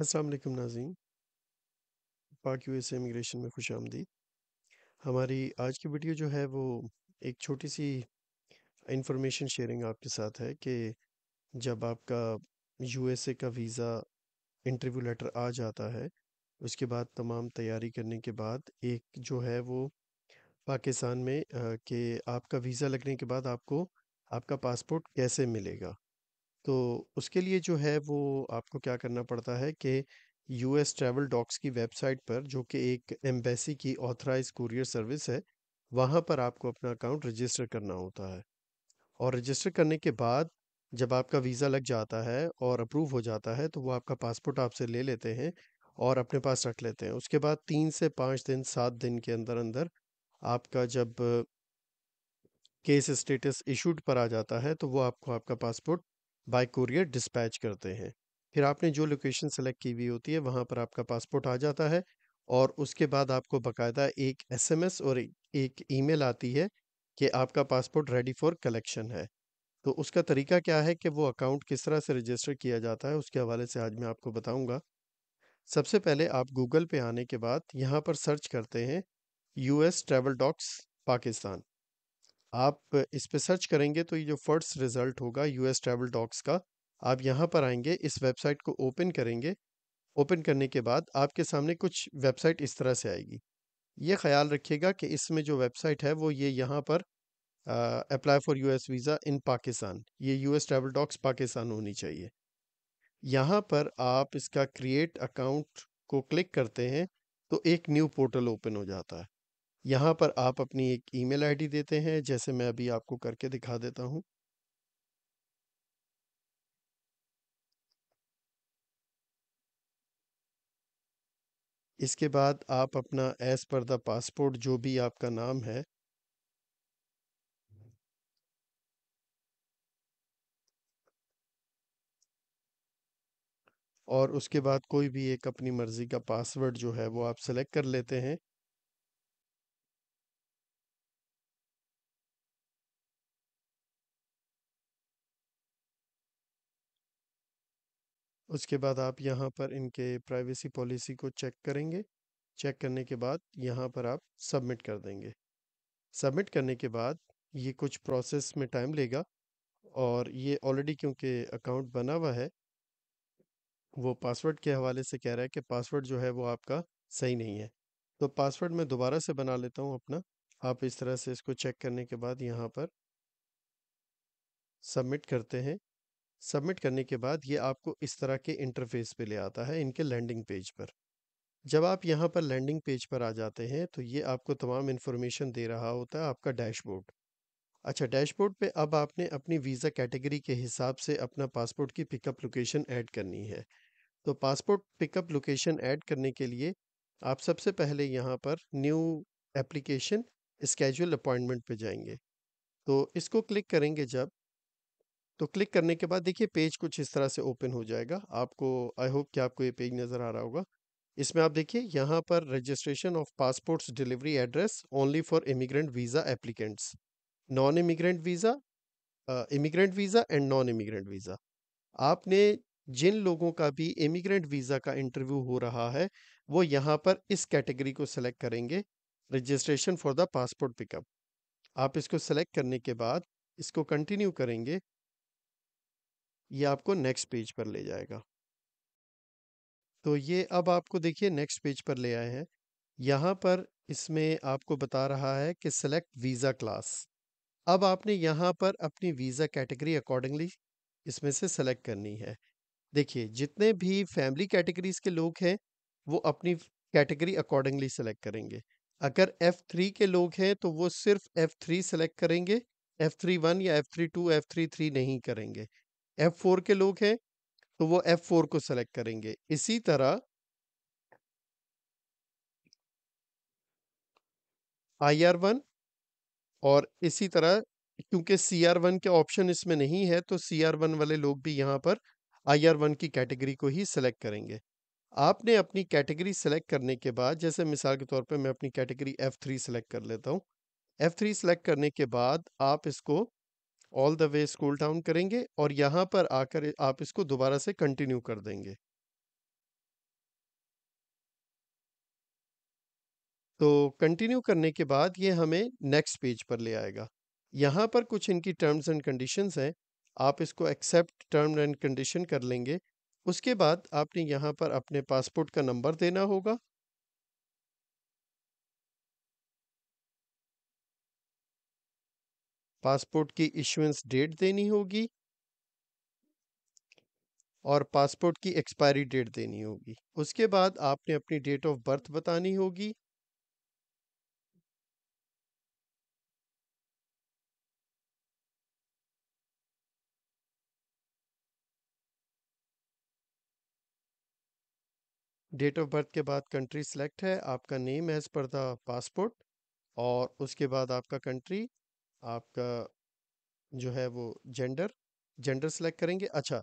असलकम नाजीन पाक यू एस इमिग्रेशन में खुश आमदी हमारी आज की वीडियो जो है वो एक छोटी सी इंफॉर्मेशन शेयरिंग आपके साथ है कि जब आपका यू एस ए का वीज़ा इंटरव्यू लेटर आ जाता है उसके बाद तमाम तैयारी करने के बाद एक जो है वो पाकिस्तान में कि आपका वीज़ा लगने के बाद आपको आपका पासपोर्ट कैसे मिलेगा तो उसके लिए जो है वो आपको क्या करना पड़ता है कि यू एस ट्रैवल डॉक्स की वेबसाइट पर जो कि एक एम्बेसी की ऑथराइज कुरियर सर्विस है वहाँ पर आपको अपना अकाउंट रजिस्टर करना होता है और रजिस्टर करने के बाद जब आपका वीज़ा लग जाता है और अप्रूव हो जाता है तो वो आपका पासपोर्ट आपसे ले लेते हैं और अपने पास रख लेते हैं उसके बाद तीन से पाँच दिन सात दिन के अंदर अंदर आपका जब केस स्टेटस इशूड पर आ जाता है तो वो आपको आपका पासपोर्ट बाय कुरियर डिस्पैच करते हैं फिर आपने जो लोकेशन सेलेक्ट की हुई होती है वहाँ पर आपका पासपोर्ट आ जाता है और उसके बाद आपको बाकायदा एक एसएमएस और एक ईमेल आती है कि आपका पासपोर्ट रेडी फॉर कलेक्शन है तो उसका तरीका क्या है कि वो अकाउंट किस तरह से रजिस्टर किया जाता है उसके हवाले से आज मैं आपको बताऊंगा सबसे पहले आप गूगल पे आने के बाद यहाँ पर सर्च करते हैं U S travel docs Pakistan आप इस पर सर्च करेंगे तो ये जो फर्स्ट रिज़ल्ट होगा यूएस ट्रैवल डॉक्स का आप यहाँ पर आएंगे इस वेबसाइट को ओपन करेंगे ओपन करने के बाद आपके सामने कुछ वेबसाइट इस तरह से आएगी ये ख्याल रखिएगा कि इसमें जो वेबसाइट है वो ये यहाँ पर apply for US visa in Pakistan ये यूएस ट्रैवल डॉक्स पाकिस्तान होनी चाहिए यहाँ पर आप इसका क्रिएट अकाउंट को क्लिक करते हैं तो एक न्यू पोर्टल ओपन हो जाता है यहाँ पर आप अपनी एक ईमेल आईडी देते हैं जैसे मैं अभी आपको करके दिखा देता हूँ इसके बाद आप अपना एज पर द पासपोर्ट जो भी आपका नाम है और उसके बाद कोई भी एक अपनी मर्ज़ी का पासवर्ड जो है वो आप सेलेक्ट कर लेते हैं उसके बाद आप यहाँ पर इनके प्राइवेसी पॉलिसी को चेक करेंगे चेक करने के बाद यहाँ पर आप सबमिट कर देंगे सबमिट करने के बाद ये कुछ प्रोसेस में टाइम लेगा और ये ऑलरेडी क्योंकि अकाउंट बना हुआ है वो पासवर्ड के हवाले से कह रहा है कि पासवर्ड जो है वो आपका सही नहीं है तो पासवर्ड मैं दोबारा से बना लेता हूँ अपना आप इस तरह से इसको चेक करने के बाद यहाँ पर सबमिट करते हैं सबमिट करने के बाद ये आपको इस तरह के इंटरफेस पे ले आता है इनके लैंडिंग पेज पर जब आप यहाँ पर लैंडिंग पेज पर आ जाते हैं तो ये आपको तमाम इन्फॉर्मेशन दे रहा होता है आपका डैशबोर्ड अच्छा डैशबोर्ड पे अब आपने अपनी वीज़ा कैटेगरी के हिसाब से अपना पासपोर्ट की पिकअप लोकेशन ऐड करनी है तो पासपोर्ट पिकअप लोकेशन ऐड करने के लिए आप सबसे पहले यहाँ पर न्यू एप्लीकेशन स्केजुअल अपॉइंटमेंट पे जाएंगे तो इसको क्लिक करेंगे जब तो क्लिक करने के बाद देखिए पेज कुछ इस तरह से ओपन हो जाएगा आपको आई होप कि आपको ये पेज नज़र आ रहा होगा इसमें आप देखिए यहाँ पर registration of passports delivery address only for immigrant visa applicants non immigrant visa immigrant visa and non immigrant visa आपने जिन लोगों का भी इमिग्रेंट वीज़ा का इंटरव्यू हो रहा है वो यहाँ पर इस कैटेगरी को सिलेक्ट करेंगे registration for the passport pickup आप इसको सेलेक्ट करने के बाद इसको कंटिन्यू करेंगे ये आपको नेक्स्ट पेज पर ले जाएगा तो ये अब आपको देखिए नेक्स्ट पेज पर ले आए हैं यहाँ पर इसमें आपको बता रहा है कि सेलेक्ट वीज़ा क्लास अब आपने यहाँ पर अपनी वीज़ा कैटेगरी अकॉर्डिंगली इसमें से सेलेक्ट करनी है देखिए जितने भी फैमिली कैटेगरीज के लोग हैं वो अपनी कैटेगरी अकॉर्डिंगली सेलेक्ट करेंगे अगर एफ़ थ्री के लोग हैं तो वो सिर्फ एफ़ थ्री सेलेक्ट करेंगे एफ़ थ्री वन या F three two F three three नहीं करेंगे एफ फोर के लोग हैं तो वो एफ फोर को सेलेक्ट करेंगे इसी तरह आई आर वन और इसी तरह क्योंकि सी आर वन के ऑप्शन इसमें नहीं है तो सी आर वन वाले लोग भी यहाँ पर आई आर वन की कैटेगरी को ही सेलेक्ट करेंगे आपने अपनी कैटेगरी सेलेक्ट करने के बाद जैसे मिसाल के तौर पे मैं अपनी कैटेगरी एफ थ्री सेलेक्ट कर लेता हूँ एफ थ्री सेलेक्ट करने के बाद आप इसको all the way scroll down करेंगे और यहाँ पर आकर आप इसको दोबारा से कंटिन्यू कर देंगे तो कंटिन्यू करने के बाद ये हमें नेक्स्ट पेज पर ले आएगा यहाँ पर कुछ इनकी टर्म्स एंड कंडीशंस हैं आप इसको एक्सेप्ट टर्म एंड कंडीशन कर लेंगे उसके बाद आपने यहाँ पर अपने पासपोर्ट का नंबर देना होगा पासपोर्ट की इशुएंस डेट देनी होगी और पासपोर्ट की एक्सपायरी डेट देनी होगी उसके बाद आपने अपनी डेट ऑफ बर्थ बतानी होगी डेट ऑफ बर्थ के बाद कंट्री सेलेक्ट है आपका नेम है एज पर द पासपोर्ट और उसके बाद आपका कंट्री आपका जो है वो जेंडर जेंडर सेलेक्ट करेंगे अच्छा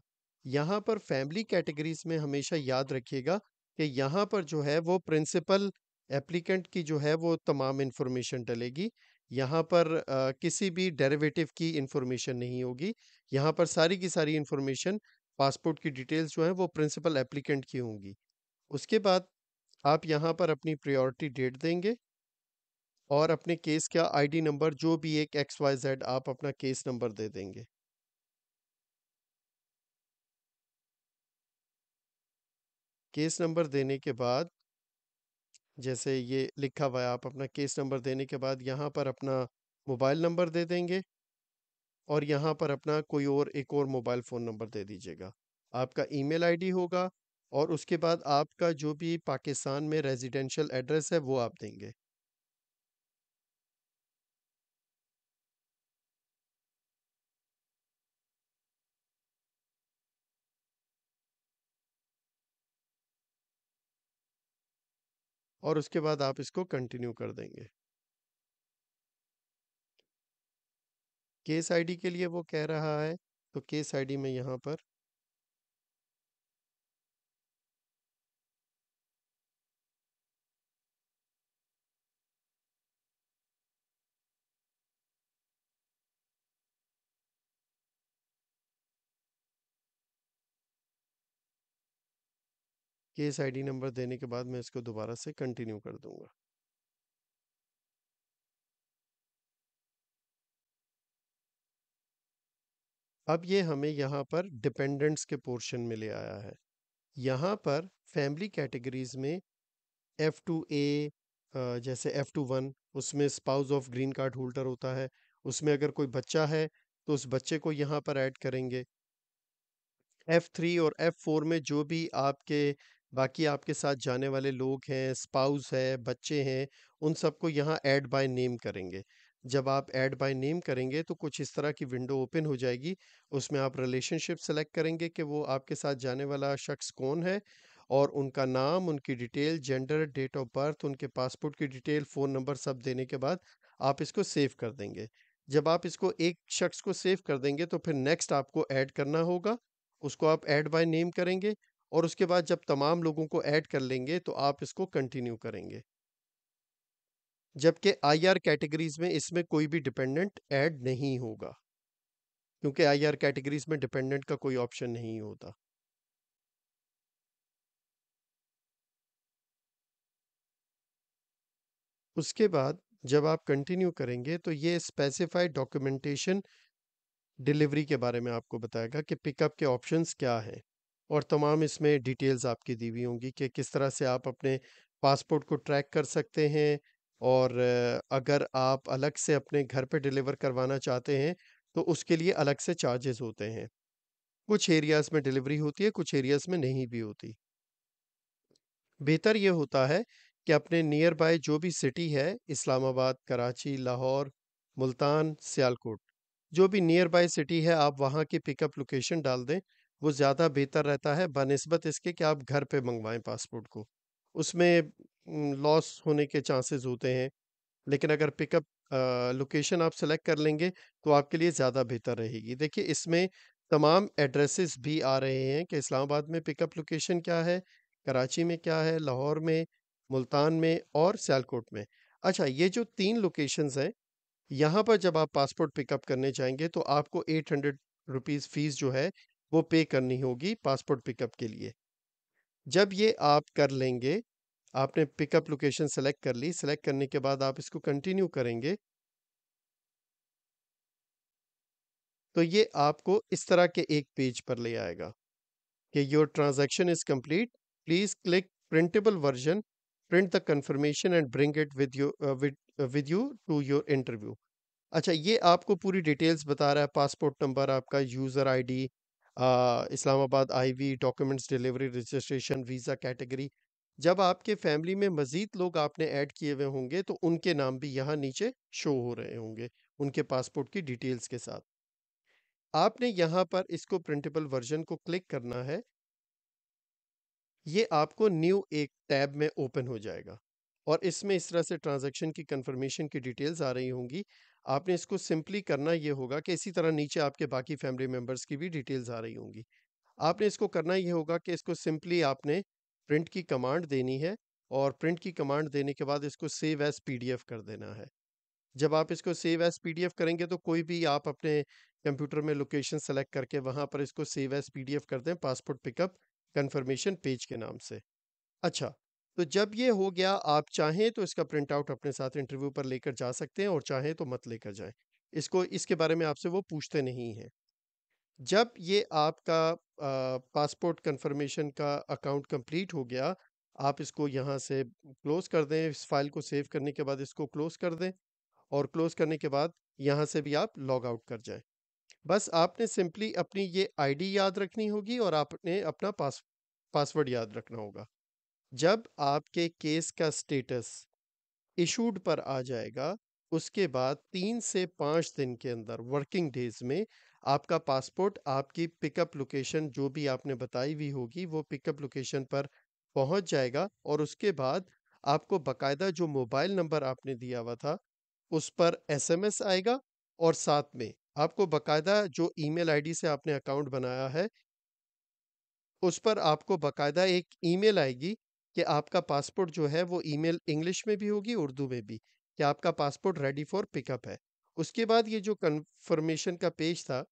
यहाँ पर फैमिली कैटेगरीज में हमेशा याद रखिएगा कि यहाँ पर जो है वो प्रिंसिपल एप्लीकेंट की जो है वो तमाम इन्फॉर्मेशन डलेगी यहाँ पर आ, किसी भी डेरिवेटिव की इंफॉर्मेशन नहीं होगी यहाँ पर सारी की सारी इंफॉर्मेशन पासपोर्ट की डिटेल्स जो हैं वो प्रिंसिपल एप्लीकेंट की होंगी उसके बाद आप यहाँ पर अपनी प्रायोरिटी डेट देंगे और अपने केस का आईडी नंबर जो भी एक एक्स वाई जेड आप अपना केस नंबर दे देंगे केस नंबर देने के बाद जैसे ये लिखा हुआ है आप अपना केस नंबर देने के बाद यहाँ पर अपना मोबाइल नंबर दे देंगे और यहाँ पर अपना कोई और एक और मोबाइल फ़ोन नंबर दे दीजिएगा आपका ईमेल आईडी होगा और उसके बाद आपका जो भी पाकिस्तान में रेजिडेंशियल एड्रेस है वो आप देंगे और उसके बाद आप इसको कंटिन्यू कर देंगे केस आईडी के लिए वो कह रहा है तो केस आईडी में यहाँ पर केस आईडी नंबर देने के बाद मैं इसको दोबारा से कंटिन्यू कर दूंगा अब ये हमें यहाँ पर डिपेंडेंट्स के पोर्शन में ले आया है यहाँ पर फैमिली कैटेगरीज में एफ़ टू ए जैसे एफ़ टू वन उसमें spouse of green card holder होता है उसमें अगर कोई बच्चा है तो उस बच्चे को यहाँ पर ऐड करेंगे एफ़ थ्री और एफ़ फोर में जो भी आपके बाकी आपके साथ जाने वाले लोग हैं, स्पाउस है, बच्चे हैं, उन सबको यहाँ ऐड बाय नेम करेंगे। जब आप ऐड बाय नेम करेंगे तो कुछ इस तरह की विंडो ओपन हो जाएगी। उसमें आप रिलेशनशिप सेलेक्ट करेंगे कि वो आपके साथ जाने वाला शख्स कौन है और उनका नाम, उनकी detail, gender, date of birth, उनके पासपोर्ट की डिटेल, फ़ोन नंबर सब देने के बाद आप इसको सेव कर देंगे। जब आप इसको एक शख्स को सेव कर देंगे तो फिर नेक्स्ट आपको ऐड करना होगा। उसको आप ऐड बाय नेम करेंगे और उसके बाद जब तमाम लोगों को ऐड कर लेंगे तो आप इसको कंटिन्यू करेंगे जबकि आईआर कैटेगरीज में इसमें कोई भी डिपेंडेंट ऐड नहीं होगा क्योंकि आईआर कैटेगरीज में डिपेंडेंट का कोई ऑप्शन नहीं होता उसके बाद जब आप कंटिन्यू करेंगे तो ये स्पेसिफाइड डॉक्यूमेंटेशन डिलीवरी के बारे में आपको बताएगा कि पिकअप के ऑप्शंस क्या हैं और तमाम इसमें डिटेल्स आपकी दी हुई होंगी कि किस तरह से आप अपने पासपोर्ट को ट्रैक कर सकते हैं और अगर आप अलग से अपने घर पे डिलीवर करवाना चाहते हैं तो उसके लिए अलग से चार्जेस होते हैं कुछ एरियाज़ में डिलीवरी होती है कुछ एरियाज़ में नहीं भी होती बेहतर ये होता है कि अपने नियर बाय जो भी सिटी है इस्लामाबाद कराची लाहौर मुल्तान सियालकोट जो भी नियर बाय सिटी है आप वहाँ की पिकअप लोकेशन डाल दें वो ज़्यादा बेहतर रहता है बनस्बत इसके कि आप घर पे मंगवाएं पासपोर्ट को। उसमें लॉस होने के चांसेस होते हैं। लेकिन अगर पिकअप लोकेशन आप सेलेक्ट कर लेंगे तो आपके लिए ज़्यादा बेहतर रहेगी। देखिए इसमें तमाम एड्रेसेस भी आ रहे हैं कि इस्लामाबाद में पिकअप लोकेशन क्या है, कराची में क्या है, लाहौर में, मुल्तान में और सियालकोट में। अच्छा ये जो तीन लोकेशंस हैं, यहाँ पर जब आप पासपोर्ट पिकअप करने जाएंगे तो आपको एट रुपीज़ फ़ीस जो है वो पे करनी होगी पासपोर्ट पिकअप के लिए जब ये आप कर लेंगे आपने पिकअप लोकेशन सेलेक्ट कर ली सेलेक्ट करने के बाद आप इसको कंटिन्यू करेंगे तो ये आपको इस तरह के एक पेज पर ले आएगा कि your transaction is complete please click printable version print the confirmation and bring it with you with you to your interview अच्छा ये आपको पूरी डिटेल्स बता रहा है पासपोर्ट नंबर आपका user ID Islamabad IV documents delivery registration visa category जब आपके फैमिली में मज़ीद लोग आपने ऐड किए हुए होंगे तो उनके नाम भी यहाँ नीचे शो हो रहे होंगे उनके पासपोर्ट की डिटेल्स के साथ आपने यहाँ पर इसको प्रिंटेबल वर्जन को क्लिक करना है ये आपको न्यू एक टैब में ओपन हो जाएगा और इसमें इस तरह से ट्रांजैक्शन की कंफर्मेशन की डिटेल्स आ रही होंगी आपने इसको सिंपली करना ये होगा कि इसी तरह नीचे आपके बाकी फैमिली मेम्बर्स की भी डिटेल्स आ रही होंगी आपने इसको करना ये होगा कि इसको सिंपली आपने प्रिंट की कमांड देनी है और प्रिंट की कमांड देने के बाद इसको सेव एज पी कर देना है जब आप इसको सेव एज पी करेंगे तो कोई भी आप अपने कंप्यूटर में लोकेशन सेलेक्ट करके वहाँ पर इसको सेव एज पी कर दें पासपोर्ट पिकअप कन्फर्मेशन पेज के नाम से अच्छा तो जब ये हो गया आप चाहें तो इसका प्रिंट आउट अपने साथ इंटरव्यू पर लेकर जा सकते हैं और चाहें तो मत लेकर जाए इसको इसके बारे में आपसे वो पूछते नहीं हैं जब ये आपका पासपोर्ट कंफर्मेशन का अकाउंट कंप्लीट हो गया आप इसको यहाँ से क्लोज़ कर दें इस फाइल को सेव करने के बाद इसको क्लोज़ कर दें और क्लोज़ करने के बाद यहाँ से भी आप लॉग आउट कर जाएं बस आपने सिंपली अपनी ये आईडी याद रखनी होगी और आपने अपना पास पासवर्ड याद रखना होगा जब आपके केस का स्टेटस इशूड पर आ जाएगा उसके बाद तीन से पाँच दिन के अंदर वर्किंग डेज में आपका पासपोर्ट आपकी पिकअप लोकेशन जो भी आपने बताई हुई होगी वो पिकअप लोकेशन पर पहुंच जाएगा और उसके बाद आपको बकायदा जो मोबाइल नंबर आपने दिया हुआ था उस पर एसएमएस आएगा और साथ में आपको बकायदा जो ईमेल आईडी से आपने अकाउंट बनाया है उस पर आपको बकायदा एक ईमेल आएगी कि आपका पासपोर्ट जो है वो ईमेल इंग्लिश में भी होगी उर्दू में भी कि आपका पासपोर्ट रेडी फॉर पिकअप है उसके बाद ये जो कन्फर्मेशन का पेज था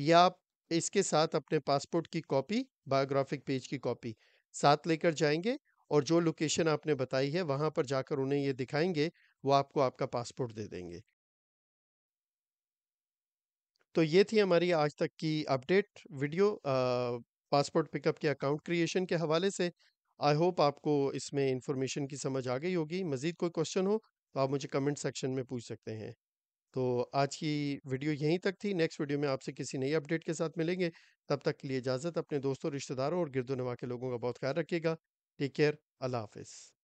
या आप इसके साथ अपने पासपोर्ट की कॉपी बायोग्राफिक पेज की कॉपी साथ लेकर जाएंगे और जो लोकेशन आपने बताई है वहाँ पर जाकर उन्हें ये दिखाएंगे वो आपको आपका पासपोर्ट दे देंगे तो ये थी हमारी आज तक की अपडेट वीडियो पासपोर्ट पिकअप के अकाउंट क्रिएशन के हवाले से आई होप आपको इसमें इन्फॉर्मेशन की समझ आ गई होगी मज़ीद कोई क्वेश्चन हो तो आप मुझे कमेंट सेक्शन में पूछ सकते हैं तो आज की वीडियो यहीं तक थी नेक्स्ट वीडियो में आपसे किसी नई अपडेट के साथ मिलेंगे तब तक के लिए इजाज़त अपने दोस्तों रिश्तेदारों और गिरदोनवा के लोगों का बहुत ख्याल रखिएगा टेक केयर अल्लाह हाफिज़